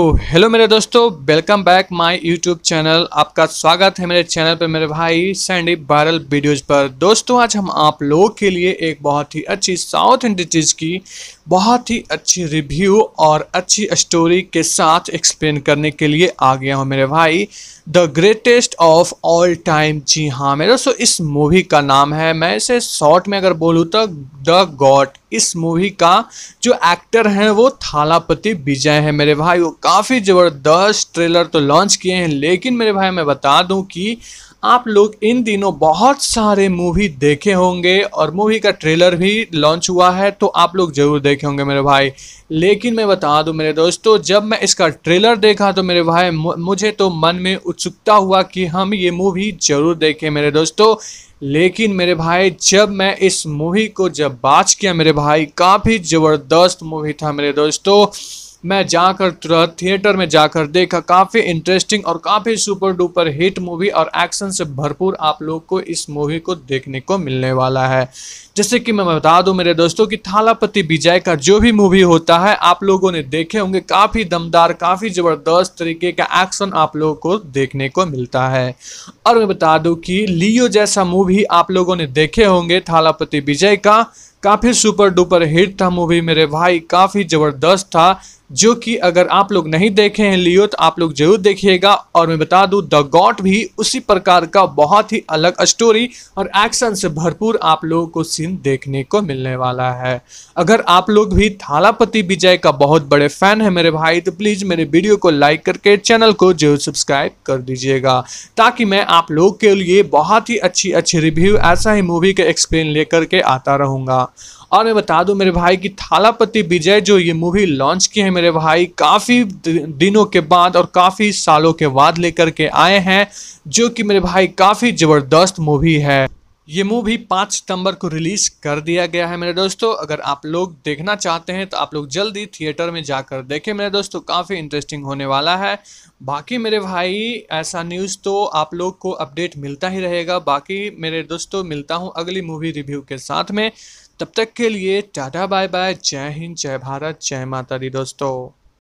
तो हेलो मेरे दोस्तों welcome back my YouTube channel आपका स्वागत है मेरे चैनल पर मेरे भाई सैंडी वायरल वीडियोज पर दोस्तों आज हम आप लोगों के लिए एक बहुत ही अच्छी साउथ इंडियन चीज़ की बहुत ही अच्छी रिव्यू और अच्छी स्टोरी के साथ एक्सप्लेन करने के लिए आ गया हूँ मेरे भाई the greatest of all time जी हाँ मेरे दोस्तों इस मूवी का नाम है मैं इसे शॉर्ट में अगर बोलूँ तो द गॉड इस मूवी का जो एक्टर हैं वो थालापति विजय हैं मेरे भाई वो काफ़ी ज़बरदस्त ट्रेलर तो लॉन्च किए हैं लेकिन मेरे भाई मैं बता दूँ कि आप लोग इन दिनों बहुत सारे मूवी देखे होंगे और मूवी का ट्रेलर भी लॉन्च हुआ है तो आप लोग ज़रूर देखे होंगे मेरे भाई लेकिन मैं बता दूं मेरे दोस्तों जब मैं इसका ट्रेलर देखा तो मेरे भाई मुझे तो मन में उत्सुकता हुआ कि हम ये मूवी ज़रूर देखें मेरे दोस्तों लेकिन मेरे भाई जब मैं इस मूवी को जब बाच किया मेरे भाई काफ़ी ज़बरदस्त मूवी था मेरे दोस्तों मैं जाकर तुरंत थिएटर में जाकर देखा काफ़ी इंटरेस्टिंग और काफ़ी सुपर डुपर हिट मूवी और एक्शन से भरपूर आप लोग को इस मूवी को देखने को मिलने वाला है जैसे कि मैं बता दूं मेरे दोस्तों कि थालापति विजय का जो भी मूवी होता है आप लोगों ने देखे होंगे काफ़ी दमदार काफ़ी ज़बरदस्त तरीके का एक्शन आप लोगों को देखने को मिलता है और मैं बता दूँ कि लियो जैसा मूवी आप लोगों ने देखे होंगे थालापति विजय का काफ़ी सुपर डुपर हिट था मूवी मेरे भाई काफ़ी ज़बरदस्त था जो कि अगर आप लोग नहीं देखे हैं लियो तो आप लोग जरूर देखिएगा और मैं बता दूं द गॉट भी उसी प्रकार का बहुत ही अलग स्टोरी और एक्शन से भरपूर आप लोगों को सीन देखने को मिलने वाला है अगर आप लोग भी थालापति विजय का बहुत बड़े फैन है मेरे भाई तो प्लीज़ मेरे वीडियो को लाइक करके चैनल को जरूर सब्सक्राइब कर दीजिएगा ताकि मैं आप लोग के लिए बहुत ही अच्छी अच्छी रिव्यू ऐसा ही मूवी का एक्सप्लेन लेकर के आता रहूँगा और मैं बता दूँ मेरे भाई की थालापति विजय जो ये मूवी लॉन्च की है मेरे भाई काफ़ी दिनों के बाद और काफ़ी सालों के बाद लेकर के आए हैं जो कि मेरे भाई काफ़ी ज़बरदस्त मूवी है ये मूवी पाँच सितंबर को रिलीज़ कर दिया गया है मेरे दोस्तों अगर आप लोग देखना चाहते हैं तो आप लोग जल्दी थिएटर में जाकर देखें मेरे दोस्तों काफ़ी इंटरेस्टिंग होने वाला है बाकी मेरे भाई ऐसा न्यूज़ तो आप लोग को अपडेट मिलता ही रहेगा बाकी मेरे दोस्तों मिलता हूँ अगली मूवी रिव्यू के साथ में तब तक के लिए टाटा बाय बाय जय हिंद जय भारत जय माता दी दोस्तों